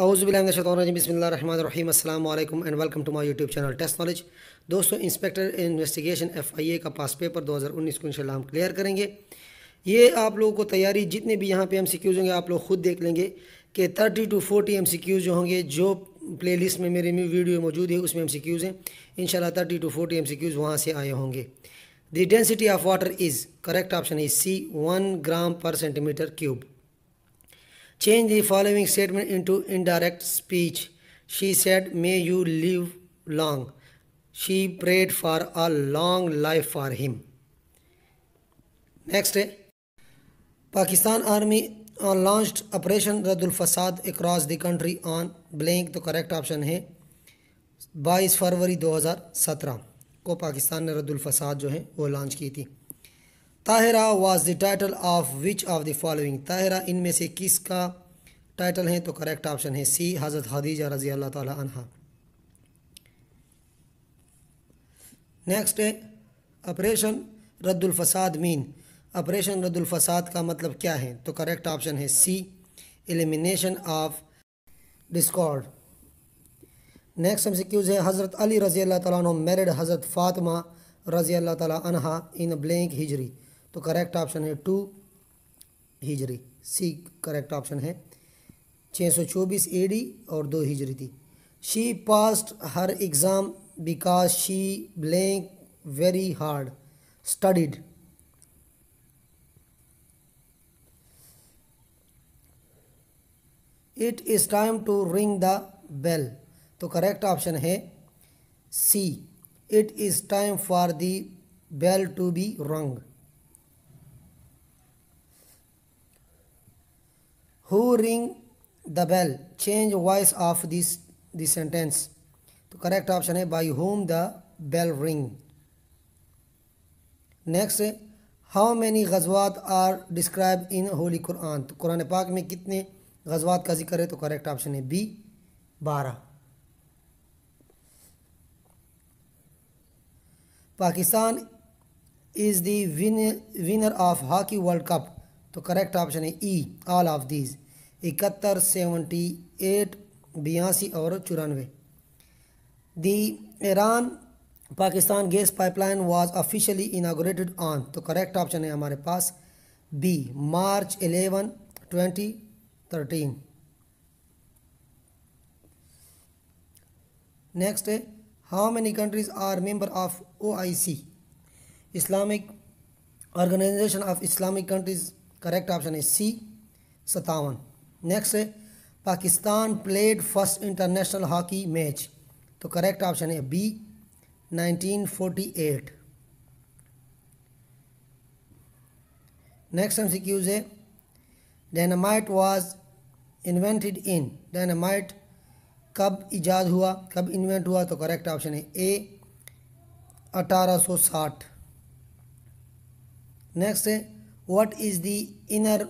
अवज़बिल्लाशतरजी बसमीम and welcome to my YouTube channel test knowledge दोस्तों inspector investigation FIA का pass paper 2019 को इंशाल्लाह हम क्लियर करेंगे ये आप लोगों को तैयारी जितने भी यहाँ पे एम होंगे आप लोग खुद देख लेंगे कि 30 टू 40 एम जो होंगे जो लिस्ट में मेरी वीडियो मौजूद है उसमें एम हैं इन शाला thirty two forty M C Qs वहाँ से आए होंगे the density of water is correct option is C one gram per centimetre cube change the following statement into indirect speech she said may you live long she prayed for a long life for him next है Pakistan army on launch operation Raddulfasaad across the country on blank तो correct option है बाईस फरवरी दो हज़ार सत्रह को पाकिस्तान ने रदुलफसाद जो है वो लॉन्च की थी ताहरा was the title of which of the following ताहरा इनमें से किसका टाइटल है तो करेक्ट ऑप्शन है सी हज़रत हदीजा रजी अल्लाह तहा नेक्स्ट है operation Raddulfasaad mean operation Raddulfasaad का मतलब क्या है तो करेक्ट ऑप्शन है C elimination of discord next हमसे क्यूज़ है हज़रत अली रज़ी अल्लाह तैरिड हज़रत फातमा रज़ी अल्लाह तला इन ब्लैंक हिजरी तो करेक्ट ऑप्शन है टू हिजरी सी करेक्ट ऑप्शन है 624 एडी और दो हिजरी थी she passed her exam because she blank very hard studied it is time to ring the bell तो करेक्ट ऑप्शन है C it is time for the bell to be rung who ring the bell change voice of this this sentence तो correct option है by whom the bell ring next how many गजवात are describe in holy Quran तो Quran पाक में कितने गजवात का जिक्र है तो करेक्ट ऑप्शन है बी बारह Pakistan is the winner of hockey world cup तो करेक्ट ऑप्शन है ई ऑल ऑफ दीज इकहत्तर सेवेंटी एट बयासी और चौरानवे the Iran Pakistan gas pipeline was officially inaugurated on तो करेक्ट ऑप्शन है हमारे पास B March eleven twenty thirteen next है how many countries are member of O I C Islamic organisation of Islamic countries correct option है C सतावन next तो है Pakistan played first international hockey match तो correct option है B 1948 next MCQs है dynamite was invented in dynamite कब इजाद हुआ कब इन्वेंट हुआ तो करेक्ट ऑप्शन है ए 1860 नेक्स्ट है what is the inner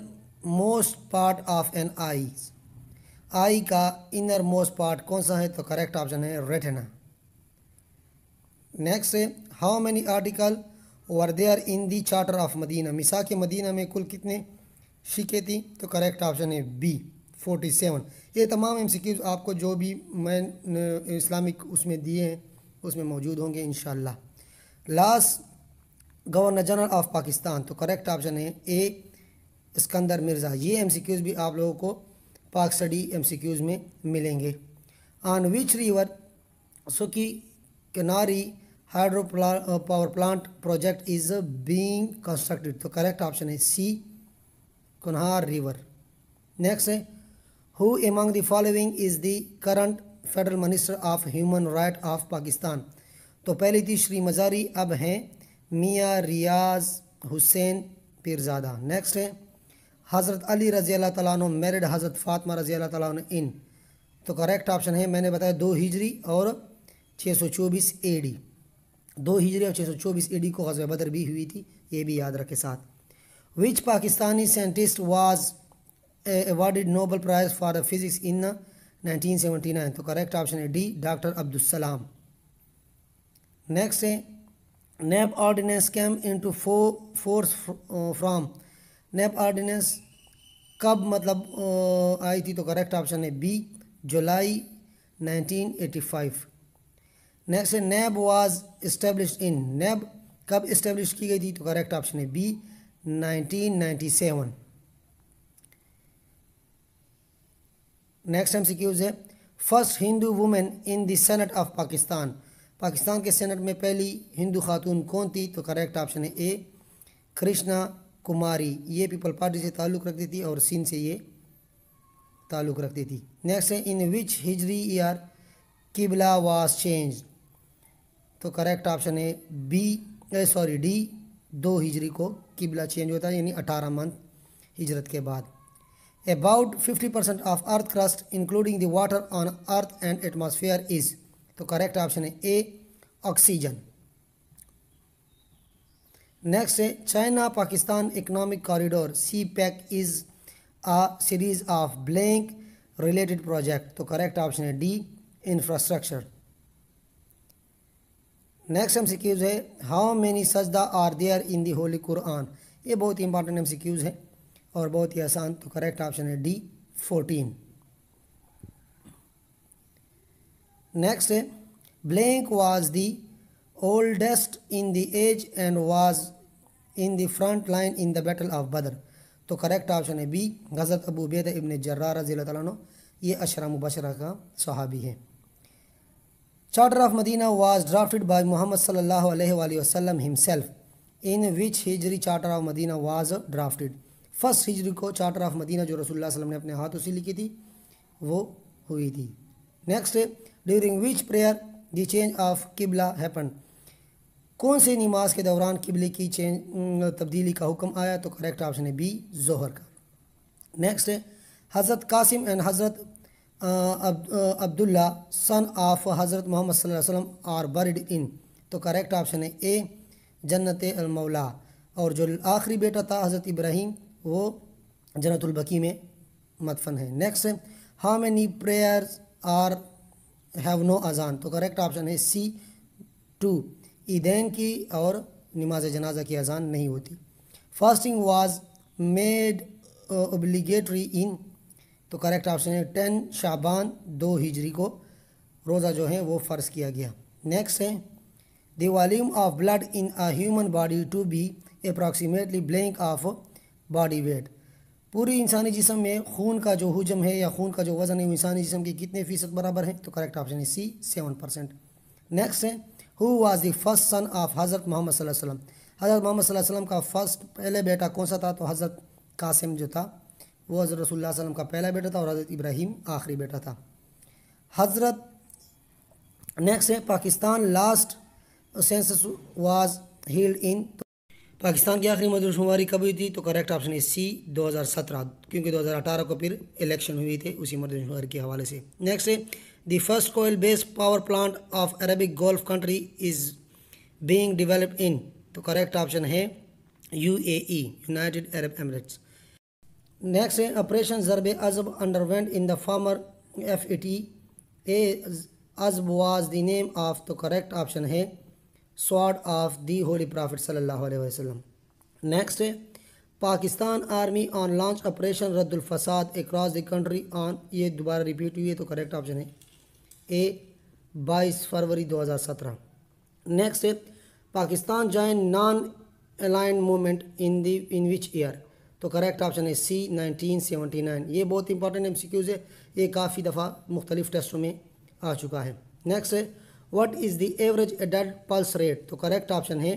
most part of an eye eye का इनर मोस्ट पार्ट कौन सा है तो करेक्ट ऑप्शन है रेटना नेक्स्ट है how many article were there in the charter of Medina मिसा के मदीना में कुल कितने शिके थी तो करेक्ट ऑप्शन है बी फोर्टी सेवन ये तमाम एम आपको जो भी मैं इस्लामिक उसमें दिए हैं उसमें मौजूद होंगे इन last governor general of Pakistan तो करेक्ट ऑप्शन है ए स्कंदर मिर्ज़ा ये एम सी क्यूज़ भी आप लोगों को पाक स्टडी एम सी क्यूज़ में मिलेंगे on which river Suki Kinari hydro power plant project is being constructed तो करेक्ट ऑप्शन है सी कुनहार रिवर नेक्स्ट है who among the following is the current federal minister of human right of Pakistan तो पहली थी श्री मजारी अब हैं मियाँ रियाज हुसैन पीरजादा नेक्स्ट है हज़रत अली रज़ी अल्लाह तैन मैरिड हज़रत फ़ातमा रज़ी अल्लाह तैन इन तो करेक्ट ऑप्शन है मैंने बताया दो हिजरी और छः सौ चौबीस ए डी दो हिजरी और छः सौ चौबीस ए डी को गजब बदर भी हुई थी ये भी याद रखे साथ which Pakistani scientist was awarded Nobel prize for physics in nine तो करेक्ट ऑप्शन है डी डॉक्टर अब्दुलसलाम नेक्स्ट है NAB ordinance came in fo force from NAB ordinance कब मतलब आई थी तो करेक्ट ऑप्शन है B July 1985 next NAB was establish in NAB कब इस्टेब्लिश की गई थी तो करेक्ट ऑप्शन है बी 1997 नेक्स्ट सी है first Hindu women in the senate of Pakistan Pakistan के सेनेट में पहली हिंदू खातून कौन थी तो करेक्ट ऑप्शन है ए कृष्णा कुमारी ये पीपल पार्टी से ताल्लुक़ रखती थी और सिंध से ये ताल्लुक़ रखती थी नेक्स्ट है इन विच हिजरी ईयर किबला वास चेंज तो करेक्ट ऑप्शन है बी सॉरी डी दो हिजरी को किबला चेंज होता है यानी अठारह मंथ हिजरत के बाद about fifty percent of earth crust including the water on earth and atmosphere is तो करेक्ट ऑप्शन है ए ऑक्सीजन नेक्स्ट है China Pakistan economic corridor CPEC is a series of blank related project तो correct option है D infrastructure next M Qs है how many सजदा are there in the holy Quran ये बहुत ही important M Qs है और बहुत ही आसान तो करेक्ट ऑप्शन है डी फोर्टीन नेक्स्ट है blank was the oldest in the age and was in the front line in the battle of Badr तो करेक्ट ऑप्शन है बी गजरत अबू बेद इबन जर्रा रजी तु ये अशरा मुबशरा का सहाबी है charter of Medina was drafted by Muhammad सल्लल्लाहु अलैहि वसल्लम हिमसेल्फ इन विच हिजरी charter of Medina was drafted first हिजरी को चार्टर ऑफ मदीना जो रसोल वसलम ने अपने हाथों से लिखी थी वो हुई थी next during which prayer the change of किबला हैपन कौन से नमाज के दौरान किबले की चेंज तब्दीली का हुक्म आया तो करेक्ट ऑप्शन है बी जोहर का नेक्स्ट है हज़रत कासिम एंड हज़रत अब्दुल्ला सन ऑफ हज़रत मोहम्मद वसल्लम आर बर्ड इन तो करेक्ट ऑप्शन है ए जन्नत अलमौला और जो आखिरी बेटा था हज़रत इब्राहिम वो जन्नतुलबकी में मतफन है नेक्स्ट है how many prayers are have no अजान तो करेक्ट ऑप्शन है सी टू ईदैन की और नमाज जनाजा की अजान नहीं होती fasting was made obligatory in तो करेक्ट ऑप्शन है टेन शाबान दो हिजरी को रोज़ा जो है वो फ़र्ज़ किया गया नेक्स्ट है the volume of blood in a human body to be approximately blank of body weight पूरी इंसानी जिसम में खून का जो हजम है या खून का जो वज़न है इंसानी जिसम के कितने फ़ीसद बराबर है तो करेक्ट ऑप्शन है सी सेवन परसेंट नेक्स्ट है who was the first son of हज़रत मोहम्मद वसल्लम हज़रत मोहम्मद वसल्लम का फर्स्ट पहले बेटा कौन सा था तो हज़रत कासिम जो था वो हज़रत रसोल्ला वसल्लम का पहला बेटा था और हज़रत इब्राहिम आखिरी बेटा था हज़रत नेक्स्ट है Pakistan last census was held in तो पाकिस्तान की आखिरी मजदूरशुमारी कब हुई थी तो करेक्ट ऑप्शन है सी 2017 क्योंकि 2018 को फिर इलेक्शन हुई थे उसी शुमारी के हवाले से नेक्स्ट है The first coal-based power plant of Arabic Gulf country is being developed in to correct option है U A E United Arab Emirates next है operation Zarb Azb underwent in the former F E T A Azb was the name of तो correct option है sword of the holy prophet सल्लल्लाहु अलैहि next है Pakistan army on launch operation Fasaad across the country on ये दोबारा repeat हुई है तो करेक्ट ऑप्शन है ए 22 फरवरी 2017 नेक्स्ट है Pakistan join non align movement in the in which year तो करेक्ट ऑप्शन है सी 1979 ये बहुत इंपॉर्टेंट एम है ये काफ़ी दफ़ा मुख्तलिफ टेस्टों में आ चुका है नेक्स्ट है what is the average adult pulse rate तो करेक्ट ऑप्शन है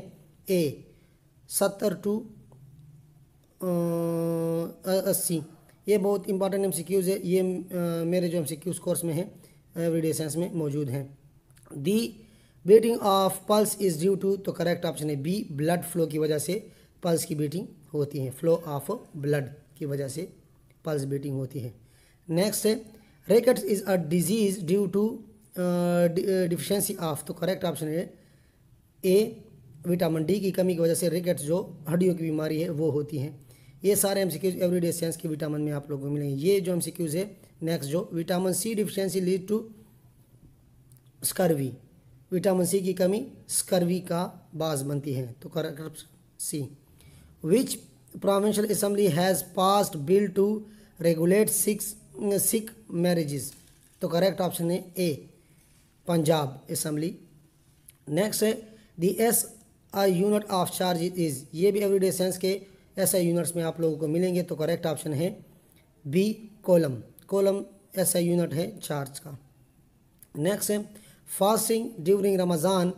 ए सत्तर टू अस्सी ये बहुत इंपॉर्टेंट एम है ये आ, मेरे जो एम सी कोर्स में है एवरीडे सेंस में मौजूद हैं the beating of pulse is due to तो करेक्ट ऑप्शन है बी ब्लड फ्लो की वजह से पल्स की बीटिंग होती है फ्लो ऑफ ब्लड की वजह से पल्स बीटिंग होती है नेक्स्ट है rickets is a disease due to deficiency of तो करेक्ट ऑप्शन है ए विटामिन डी की कमी की वजह से रिकेट्स जो हड्डियों की बीमारी है वो होती हैं ये सारे M C Qs everyday sense के विटामिन में आप लोगों को मिलेंगे ये जो एम सी क्यूज़ है नेक्स्ट जो vitamin C deficiency lead to scurvy vitamin C की कमी स्कर्वी का बास बनती है तो option C which provincial assembly has passed bill to regulate six Sikh marriages तो करेक्ट ऑप्शन है ए पंजाब असम्बली नेक्स्ट है the S I unit of charge is ये भी एवरीडे सेंस के एस आई यूनिट्स में आप लोगों को मिलेंगे तो करेक्ट ऑप्शन है बी कोलम कॉलम ऐसा यूनिट है चार्ज का नेक्स्ट है fasting during Ramzan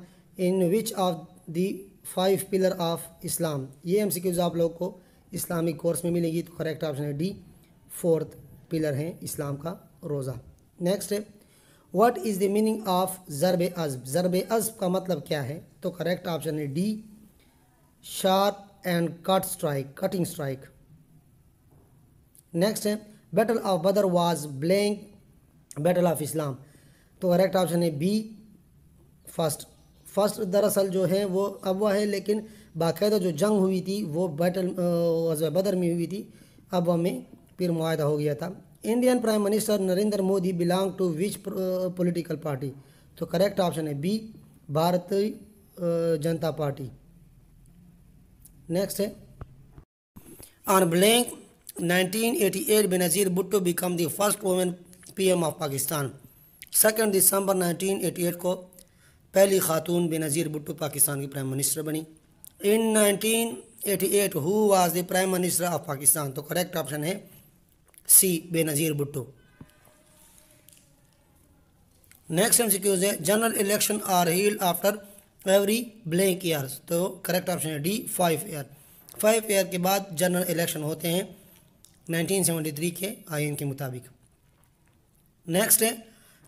in which of the five pillar of Islam ये एम सी क्यूज़ आप लोग को इस्लामिक कोर्स में मिलेगी तो करेक्ट ऑप्शन है डी फोर्थ पिलर है इस्लाम का रोज़ा नेक्स्ट है what is the meaning of Zarb Azb Zarb Azb का मतलब क्या है तो करेक्ट ऑप्शन है D sharp and cut strike cutting strike next है battle of Badr was blank battle of Islam तो करेक्ट ऑप्शन है बी फर्स्ट फर्स्ट दरअसल जो है वो अबवा है लेकिन बाकायदा जो जंग हुई थी वो बैटल वजह बदर में हुई थी अबवा में फिर माहा हो गया था Indian prime minister Narendra Modi belong to which political party तो करेक्ट ऑप्शन है B Bharatiya Janata party next है on blank 1988 Benazir Bhutto became the first woman PM of Pakistan. Second दिसंबर 1988 को पहली खातून बेनज़ीर भुट्टो पाकिस्तान की प्राइम मिनिस्टर बनी in 1988 who was the prime minister of Pakistan तो करेक्ट ऑप्शन है C Benazir Bhutto next MCQs है general election are held after every blank year तो करेक्ट ऑप्शन है D five year five year के बाद जनरल इलेक्शन होते हैं 1973 के आयन के मुताबिक नेक्स्ट है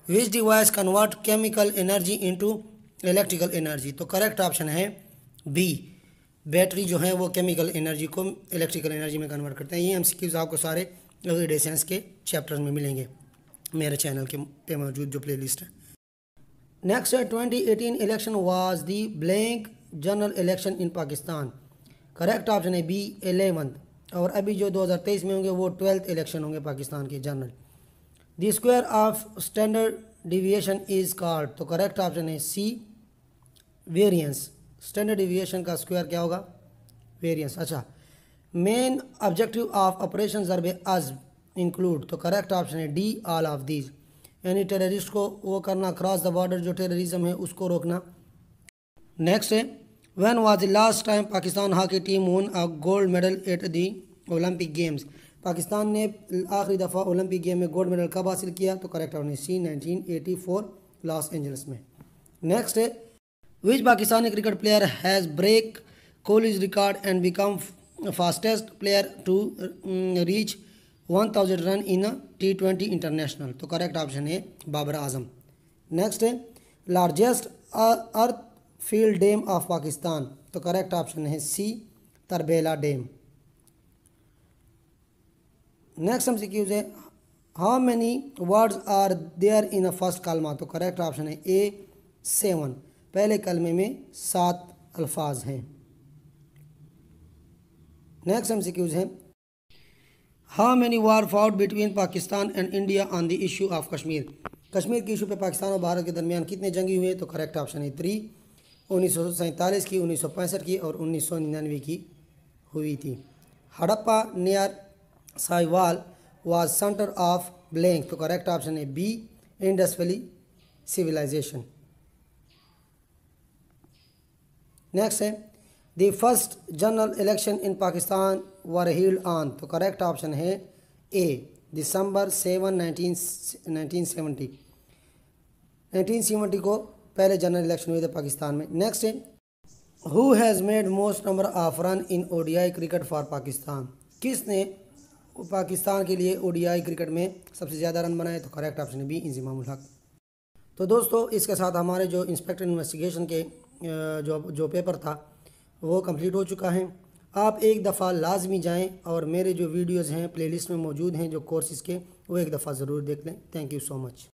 which device convert chemical energy into electrical energy तो करेक्ट ऑप्शन है बी बैटरी जो है वो केमिकल एनर्जी को इलेक्ट्रिकल एनर्जी में कन्वर्ट करते हैं ये एम सी आपको सारे डेसेंस के चैप्टर्स में मिलेंगे मेरे चैनल के पे मौजूद जो प्लेलिस्ट है नेक्स्ट है twenty eighteen election was the blank general election in Pakistan correct option है बी एलेवंथ और अभी जो 2023 में होंगे वो ट्वेल्थ इलेक्शन होंगे पाकिस्तान के general the square of standard deviation is called तो करेक्ट ऑप्शन है सी वेरियंस स्टैंडर्ड डिविएशन का स्क्वायर क्या होगा वेरियंस अच्छा main objective of operation Zarb Azb include तो करेक्ट ऑप्शन है डी ऑल ऑफ दीज यानी टेररिस्ट को वो करना क्रॉस द बॉर्डर जो टेररिज्म है उसको रोकना नेक्स्ट है When was the last time Pakistan hockey team won a gold medal at the Olympic Games? Pakistan ने आखिरी दफ़ा ओलंपिक गेम में गोल्ड मेडल कब हासिल किया तो correct answer C 1984 Los Angeles में नेक्स्ट है which Pakistani cricket player has break Kohli's record and become fastest player to reach 1000 run in T twenty international तो करेक्ट ऑप्शन है बाबर आजम नेक्स्ट है largest earth uh, field dam of Pakistan तो correct option है C Tarbela dam next MCQs है how many words are there in a first कलमा तो correct option है ए seven पहले कलमे में सात अल्फाज हैं नेक्स्ट हम क्यूज है how many war fought between Pakistan and India on the issue of Kashmir Kashmir के इशू पे पाकिस्तान और भारत के दरमियान कितने जंगी हुए तो करेक्ट ऑप्शन है थ्री उन्नीस की उन्नीस की और उन्नीस की हुई थी Harappa near Sahiwal was centre of blank तो करेक्ट ऑप्शन है B Indus valley civilisation next है the first general election in Pakistan were held on तो करेक्ट ऑप्शन है A December seven nineteen nineteen seventy nineteen seventy को पहले जनरल इलेक्शन हुए थे पाकिस्तान में नेक्स्ट है who has made most number of run in ODI cricket for Pakistan किसने पाकिस्तान के लिए ओडीआई क्रिकेट में सबसे ज़्यादा रन बनाए तो करेक्ट ऑप्शन बी इंजमाम हक तो दोस्तों इसके साथ हमारे जो इंस्पेक्टर इन्वेस्टिगेशन के जो जो पेपर था वो कंप्लीट हो चुका है आप एक दफ़ा लाजमी जाएं और मेरे जो वीडियोज़ हैं प्लेलिस्ट में मौजूद हैं जो कोर्सेज़ के वो एक दफ़ा ज़रूर देख लें थैंक यू सो मच